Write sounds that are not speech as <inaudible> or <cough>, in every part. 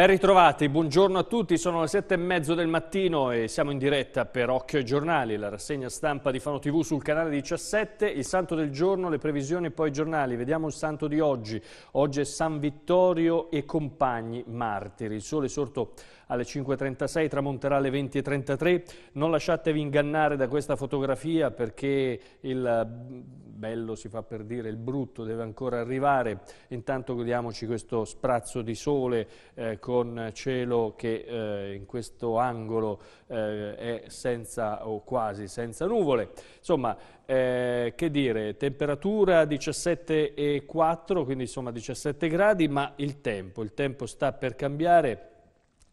Ben ritrovati, buongiorno a tutti, sono le sette e mezzo del mattino e siamo in diretta per Occhio ai Giornali, la rassegna stampa di Fano TV sul canale 17, il santo del giorno, le previsioni e poi i giornali. Vediamo il santo di oggi, oggi è San Vittorio e compagni martiri, il sole sorto alle 5.36, tramonterà alle 20.33. Non lasciatevi ingannare da questa fotografia perché il mm, bello si fa per dire, il brutto deve ancora arrivare. Intanto godiamoci questo sprazzo di sole eh, con cielo che eh, in questo angolo eh, è senza o quasi senza nuvole. Insomma, eh, che dire, temperatura 17,4, quindi insomma 17 gradi, ma il tempo, il tempo sta per cambiare.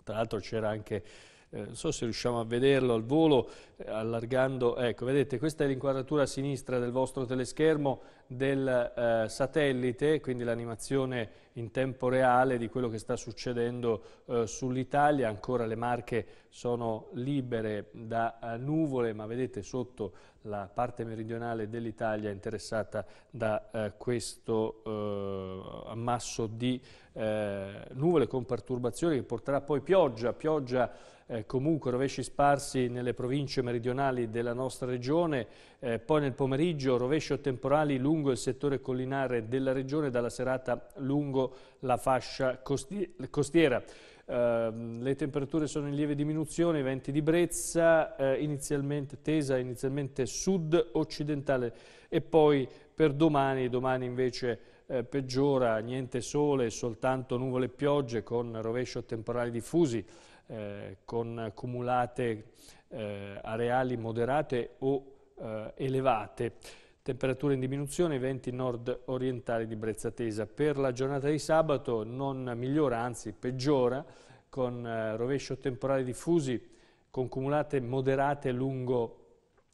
Tra l'altro c'era anche eh, non so se riusciamo a vederlo al volo, eh, allargando, ecco, vedete, questa è l'inquadratura a sinistra del vostro teleschermo del eh, satellite, quindi l'animazione in tempo reale di quello che sta succedendo eh, sull'Italia, ancora le Marche sono libere da eh, nuvole, ma vedete sotto la parte meridionale dell'Italia interessata da eh, questo eh, ammasso di eh, nuvole con perturbazioni che porterà poi pioggia, pioggia eh, comunque rovesci sparsi nelle province meridionali della nostra regione, eh, poi nel pomeriggio rovesci o temporali lungo il settore collinare della regione, dalla serata lungo la fascia costiera. Eh, le temperature sono in lieve diminuzione, i venti di brezza, eh, inizialmente tesa, inizialmente sud-occidentale e poi per domani, domani invece eh, peggiora, niente sole, soltanto nuvole e piogge con rovescio temporali diffusi, eh, con cumulate eh, areali moderate o eh, elevate. Temperature in diminuzione, venti nord-orientali di brezza tesa. Per la giornata di sabato non migliora, anzi peggiora, con eh, rovescio temporale diffusi, con cumulate moderate lungo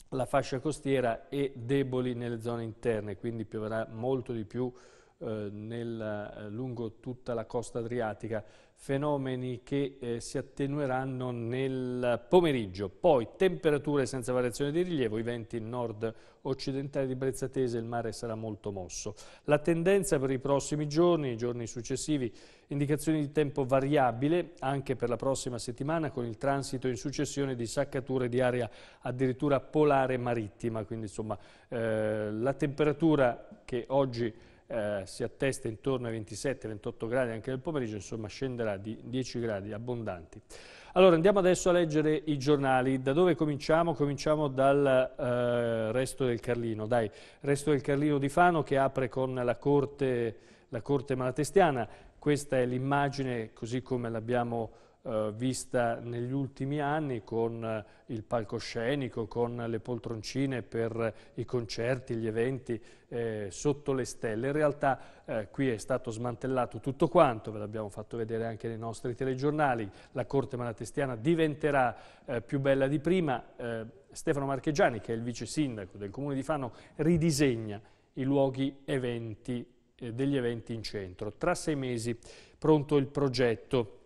la fascia costiera e deboli nelle zone interne, quindi pioverà molto di più eh, nel, eh, lungo tutta la costa adriatica fenomeni che eh, si attenueranno nel pomeriggio. Poi temperature senza variazione di rilievo, i venti nord occidentali di Brezzatese, il mare sarà molto mosso. La tendenza per i prossimi giorni, i giorni successivi, indicazioni di tempo variabile anche per la prossima settimana con il transito in successione di saccature di aria addirittura polare marittima, quindi insomma eh, la temperatura che oggi eh, si attesta intorno ai 27-28 gradi anche nel pomeriggio, insomma scenderà di 10 gradi abbondanti. Allora andiamo adesso a leggere i giornali, da dove cominciamo? Cominciamo dal eh, Resto del Carlino, dai, Resto del Carlino di Fano che apre con la Corte, la corte Malatestiana, questa è l'immagine così come l'abbiamo eh, vista negli ultimi anni con eh, il palcoscenico, con le poltroncine per eh, i concerti, gli eventi eh, sotto le stelle. In realtà eh, qui è stato smantellato tutto quanto, ve l'abbiamo fatto vedere anche nei nostri telegiornali, la corte malatestiana diventerà eh, più bella di prima. Stefano Marchegiani, che è il vice sindaco del comune di Fano, ridisegna i luoghi eventi, degli eventi in centro. Tra sei mesi pronto il progetto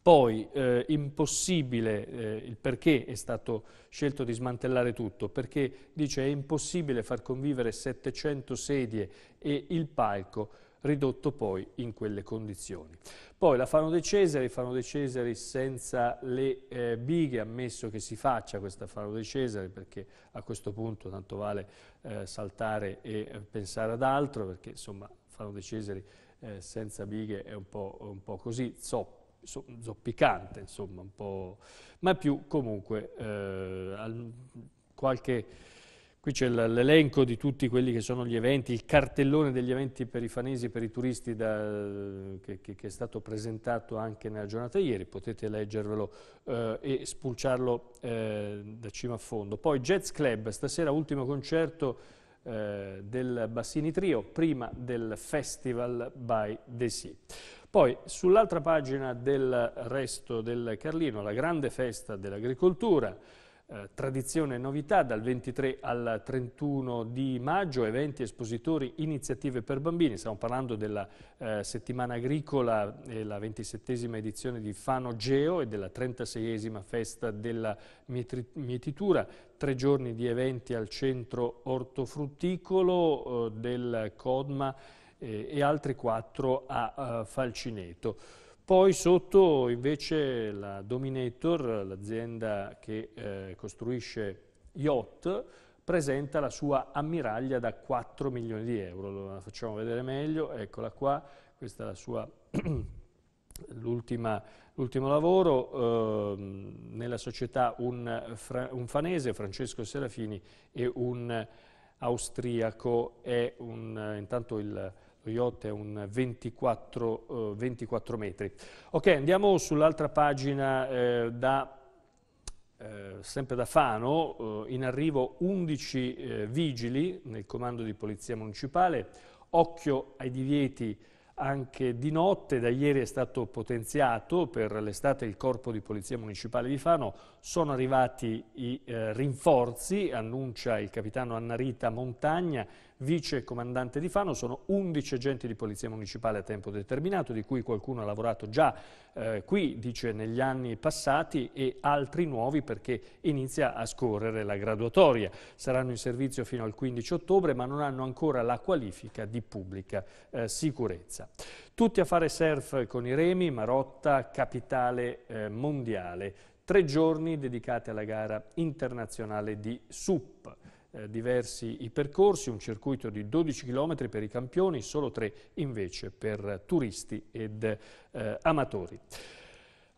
poi eh, impossibile, eh, il perché è stato scelto di smantellare tutto, perché dice è impossibile far convivere 700 sedie e il palco ridotto poi in quelle condizioni. Poi la Fano dei Cesari, Fano dei Cesari senza le eh, bighe, ammesso che si faccia questa Fano dei Cesari, perché a questo punto tanto vale eh, saltare e eh, pensare ad altro, perché insomma Fano dei Cesari eh, senza bighe è un po', un po così zoppo zoppicante, insomma, un po', ma più comunque eh, qualche... Qui c'è l'elenco di tutti quelli che sono gli eventi, il cartellone degli eventi per i fanesi, e per i turisti da, che, che, è stato presentato anche nella giornata ieri, potete leggervelo eh, e spulciarlo eh, da cima a fondo. Poi Jazz Club, stasera ultimo concerto eh, del Bassini Trio, prima del Festival by the Sea. Poi sull'altra pagina del resto del Carlino, la grande festa dell'agricoltura, eh, tradizione e novità dal 23 al 31 di maggio, eventi, espositori, iniziative per bambini, stiamo parlando della eh, settimana agricola, eh, la 27esima edizione di Fano Geo e della 36esima festa della mietitura, tre giorni di eventi al centro ortofrutticolo eh, del Codma eh, e altre quattro a, a eh, Falcineto. Poi sotto invece la Dominator, l'azienda che eh, costruisce yacht, presenta la sua ammiraglia da 4 milioni di euro. La facciamo vedere meglio, eccola qua, questa è la sua <clears throat> l'ultimo lavoro, eh, nella società un, fra, un, fanese, Francesco Serafini, e un austriaco, è un, intanto il yacht è un 24, eh, 24 metri. Ok, andiamo sull'altra pagina eh, da eh, sempre da Fano, eh, in arrivo 11 eh, vigili nel comando di polizia municipale, occhio ai divieti anche di notte. Da ieri è stato potenziato per l'estate il Corpo di Polizia Municipale di Fano. Sono arrivati i eh, rinforzi, annuncia il capitano Annarita Montagna, vice comandante di Fano. Sono 11 agenti di Polizia Municipale a tempo determinato, di cui qualcuno ha lavorato già eh, qui, dice, negli anni passati e altri nuovi perché inizia a scorrere la graduatoria. Saranno in servizio fino al 15 ottobre, ma non hanno ancora la qualifica di pubblica eh, sicurezza. Tutti a fare surf con i remi, Marotta, capitale eh, mondiale. Tre giorni dedicati alla gara internazionale di SUP eh, diversi i percorsi, un circuito di 12 km per i campioni, solo tre invece per turisti ed eh, amatori.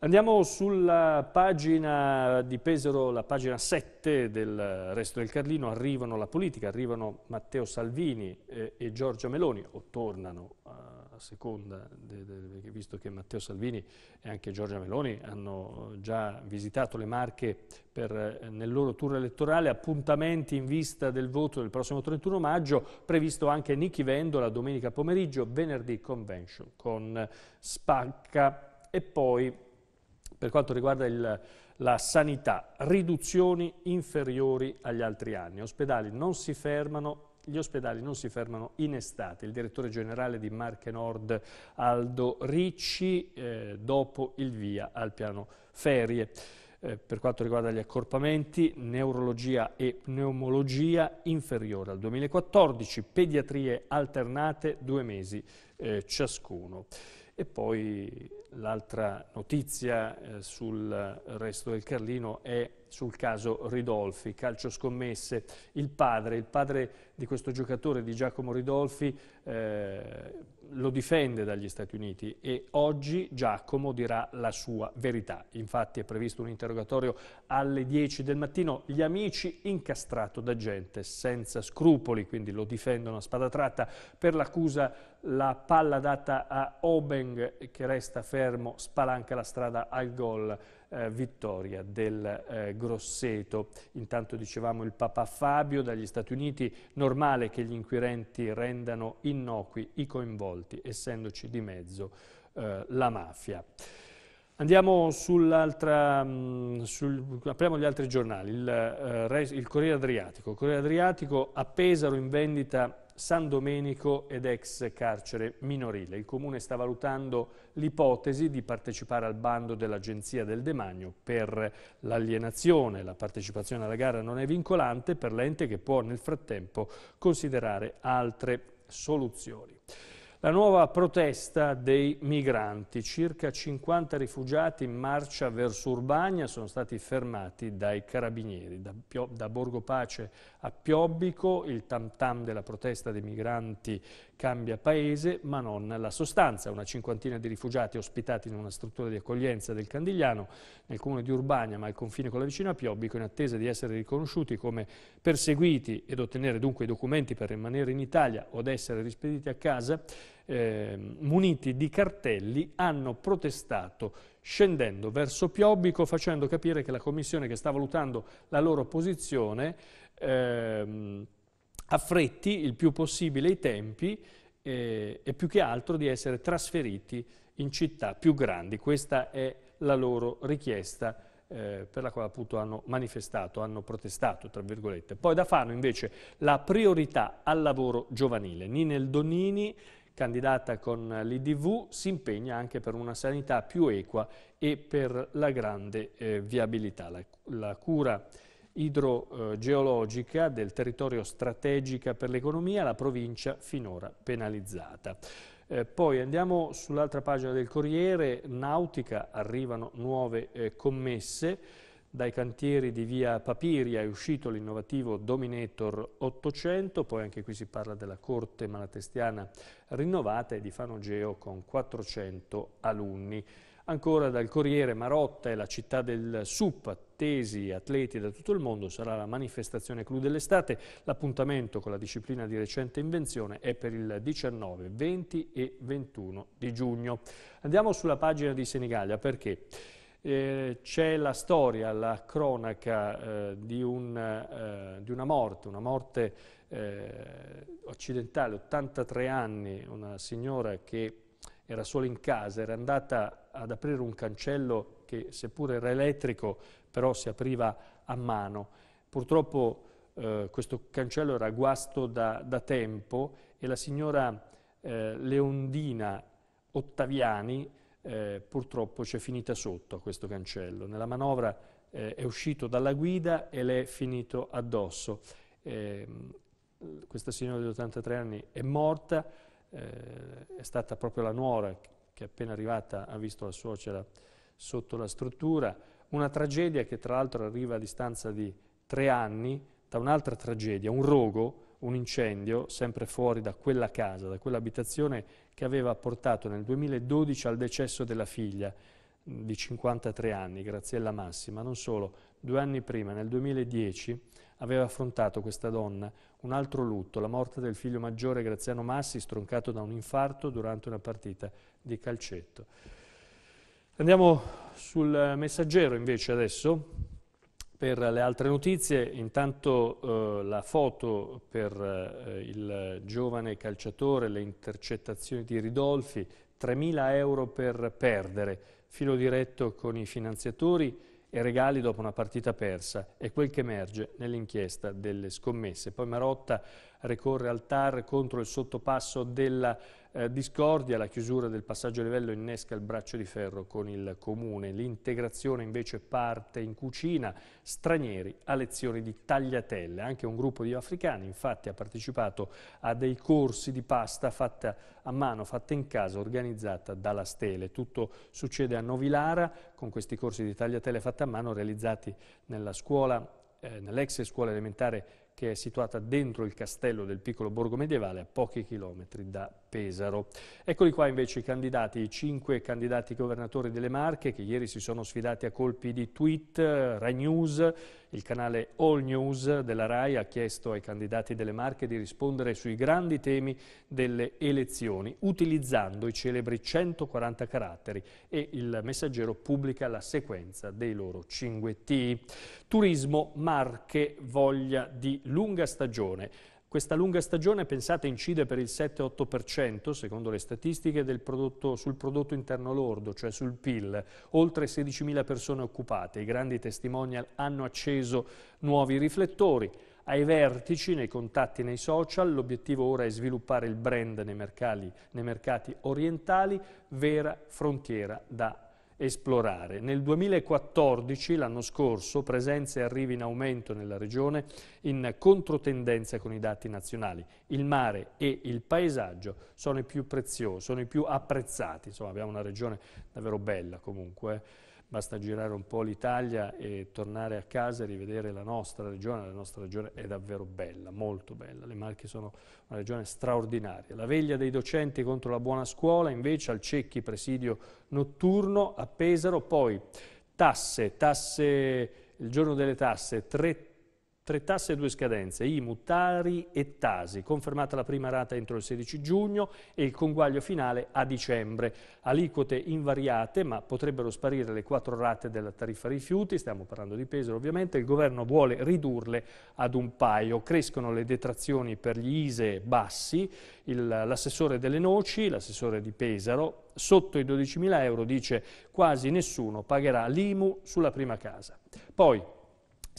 Andiamo sulla pagina di Pesaro, la pagina 7 del Resto del Carlino, arrivano la politica, arrivano Matteo Salvini eh, e Giorgia Meloni, o tornano a eh, seconda, de, de, visto che Matteo Salvini e anche Giorgia Meloni hanno già visitato le Marche per, eh, nel loro tour elettorale, appuntamenti in vista del voto del prossimo 31 maggio, previsto anche Nichi Vendola domenica pomeriggio, venerdì convention con Spacca e poi per quanto riguarda il la sanità, riduzioni inferiori agli altri anni. Ospedali non si fermano, gli ospedali non si fermano in estate. Il direttore generale di Marche Nord, Aldo Ricci, eh, dopo il via al piano ferie. Eh, per quanto riguarda gli accorpamenti, neurologia e pneumologia inferiore al 2014, pediatrie alternate due mesi eh, ciascuno. E poi l'altra notizia eh, sul resto del Carlino è sul caso Ridolfi, calcio scommesse. Il padre, il padre di questo giocatore, di Giacomo Ridolfi, eh, lo difende dagli Stati Uniti e oggi Giacomo dirà la sua verità. Infatti è previsto un interrogatorio alle 10 del mattino, gli amici incastrato da gente senza scrupoli, quindi lo difendono a spada tratta per l'accusa la palla data a Obeng che resta fermo, spalanca la strada al gol eh, vittoria del eh, Grosseto. Intanto dicevamo il Papa Fabio dagli Stati Uniti, normale che gli inquirenti rendano innocui i coinvolti, essendoci di mezzo eh, la mafia. Andiamo sull'altra, mm, sul, apriamo gli altri giornali, il, eh, il Corriere Adriatico. Il Corriere Adriatico a Pesaro in vendita San Domenico ed ex carcere minorile. Il Comune sta valutando l'ipotesi di partecipare al bando dell'Agenzia del Demagno per l'alienazione. La partecipazione alla gara non è vincolante per l'ente che può nel frattempo considerare altre soluzioni. La nuova protesta dei migranti, circa 50 rifugiati in marcia verso Urbania sono stati fermati dai carabinieri. Da, da Borgo Pace a Piobbico il tam tam della protesta dei migranti cambia paese ma non la sostanza. Una cinquantina di rifugiati ospitati in una struttura di accoglienza del Candigliano nel comune di Urbania ma al confine con la vicina Piobbico in attesa di essere riconosciuti come perseguiti ed ottenere dunque i documenti per rimanere in Italia o ad essere rispediti a casa eh, muniti di cartelli hanno protestato scendendo verso Piobbico facendo capire che la commissione che sta valutando la loro posizione eh, affretti il più possibile i tempi eh, e più che altro di essere trasferiti in città più grandi. Questa è la loro richiesta eh, per la quale appunto hanno manifestato, hanno protestato, tra virgolette. Poi da Fano invece la priorità al lavoro giovanile. Ninel Donini candidata con l'IDV, si impegna anche per una sanità più equa e per la grande eh, viabilità. La, la cura idrogeologica del territorio strategica per l'economia, la provincia finora penalizzata. Eh, poi andiamo sull'altra pagina del Corriere, Nautica, arrivano nuove eh, commesse, dai cantieri di via Papiria è uscito l'innovativo Dominator 800, poi anche qui si parla della corte malatestiana rinnovata e di Fanogeo con 400 alunni. Ancora dal Corriere Marotta e la città del SUP, attesi atleti da tutto il mondo, sarà la manifestazione clou dell'estate. L'appuntamento con la disciplina di recente invenzione è per il 19, 20 e 21 di giugno. Andiamo sulla pagina di Senigallia perché... Eh, c'è la storia, la cronaca eh, di, un, eh, di, una morte, una morte eh, occidentale, 83 anni, una signora che era sola in casa, era andata ad aprire un cancello che seppur era elettrico, però si apriva a mano. Purtroppo eh, questo cancello era guasto da, da tempo e la signora eh, Leondina Ottaviani eh, purtroppo c'è finita sotto a questo cancello. Nella manovra eh, è uscito dalla guida e le è finito addosso. Eh, questa signora di 83 anni è morta, eh, è stata proprio la nuora che appena arrivata ha visto la suocera sotto la struttura, una tragedia che tra l'altro arriva a distanza di tre anni da un'altra tragedia, un rogo, un incendio sempre fuori da quella casa, da quell'abitazione che aveva portato nel 2012 al decesso della figlia di 53 anni, Graziella Massima. Non solo, due anni prima, nel 2010, aveva affrontato questa donna un altro lutto, la morte del figlio maggiore Graziano Massi, stroncato da un infarto durante una partita di calcetto. Andiamo sul messaggero invece adesso, per le altre notizie, intanto eh, la foto per eh, il giovane calciatore, le intercettazioni di Ridolfi, 3.000 euro per perdere, filo diretto con i finanziatori e regali dopo una partita persa. È quel che emerge nell'inchiesta delle scommesse. Poi Marotta ricorre al TAR contro il sottopasso della eh, discordia, la chiusura del passaggio a livello innesca il braccio di ferro con il comune, l'integrazione invece parte in cucina, stranieri a lezioni di tagliatelle, anche un gruppo di africani infatti ha partecipato a dei corsi di pasta fatta a mano, fatta in casa, organizzata dalla Stele. Tutto succede a Novilara con questi corsi di tagliatelle fatte a mano realizzati nella scuola eh, nell'ex scuola elementare che è situata dentro il castello del piccolo borgo medievale a pochi chilometri da Pesaro. Eccoli qua invece i candidati, i cinque candidati governatori delle Marche che ieri si sono sfidati a colpi di tweet, Rai News, il canale All News della RAI ha chiesto ai candidati delle Marche di rispondere sui grandi temi delle elezioni utilizzando i celebri 140 caratteri e il messaggero pubblica la sequenza dei loro 5T. Turismo Marche voglia di lunga stagione. Questa lunga stagione, pensate, incide per il 7-8%, secondo le statistiche, prodotto, sul prodotto interno lordo, cioè sul PIL. Oltre 16.000 persone occupate. I grandi testimonial hanno acceso nuovi riflettori. Ai vertici, nei contatti nei social, l'obiettivo ora è sviluppare il brand nei mercati, nei mercati orientali, vera frontiera da esplorare. Nel 2014, l'anno scorso, presenze e arrivi in aumento nella regione in controtendenza con i dati nazionali. Il mare e il paesaggio sono i più preziosi, sono i più apprezzati. Insomma, abbiamo una regione davvero bella comunque. Eh basta girare un po' l'Italia e tornare a casa e rivedere la nostra regione, la nostra regione è davvero bella, molto bella, le Marche sono una regione straordinaria. La veglia dei docenti contro la buona scuola, invece al Cecchi presidio notturno a Pesaro, poi tasse, tasse il giorno delle tasse, tre Tre tasse e due scadenze, IMU, Tari e Tasi, confermata la prima rata entro il 16 giugno e il conguaglio finale a dicembre. Aliquote invariate, ma potrebbero sparire le quattro rate della tariffa rifiuti, stiamo parlando di Pesaro ovviamente, il governo vuole ridurle ad un paio. Crescono le detrazioni per gli ISE bassi, l'assessore delle noci, l'assessore di Pesaro, sotto i 12.000 euro dice quasi nessuno pagherà l'IMU sulla prima casa. Poi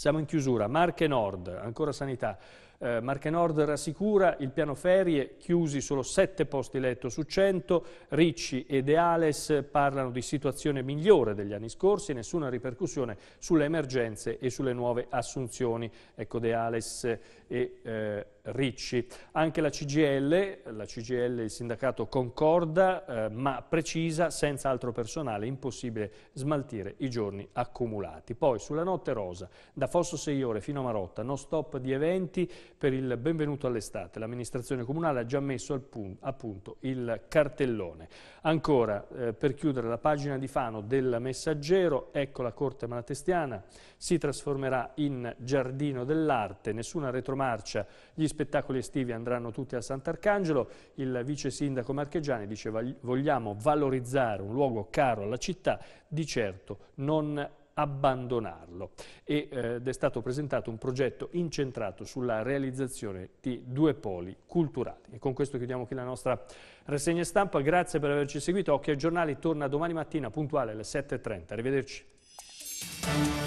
siamo in chiusura. Marche Nord, ancora sanità. Eh, Marche Nord rassicura, il piano ferie, chiusi solo 7 posti letto su 100, Ricci e De Ales parlano di situazione migliore degli anni scorsi, nessuna ripercussione sulle emergenze e sulle nuove assunzioni. Ecco De Ales e eh, Ricci. Anche la CGL, la CGL il sindacato concorda, eh, ma precisa, senza altro personale, impossibile smaltire i giorni accumulati. Poi sulla notte rosa, da Fosso 6 ore fino a Marotta, no stop di eventi, per il benvenuto all'estate. L'amministrazione comunale ha già messo punto, a punto il cartellone. Ancora, eh, per chiudere la pagina di Fano del Messaggero, ecco la Corte Malatestiana, si trasformerà in giardino dell'arte, nessuna retromarcia, gli spettacoli estivi andranno tutti a Sant'Arcangelo, il vice sindaco Marchegiani diceva vogliamo valorizzare un luogo caro alla città, di certo non abbandonarlo e, eh, ed è stato presentato un progetto incentrato sulla realizzazione di due poli culturali. E con questo chiudiamo qui la nostra rassegna stampa. Grazie per averci seguito. Occhi ai giornali torna domani mattina puntuale alle 7.30. Arrivederci.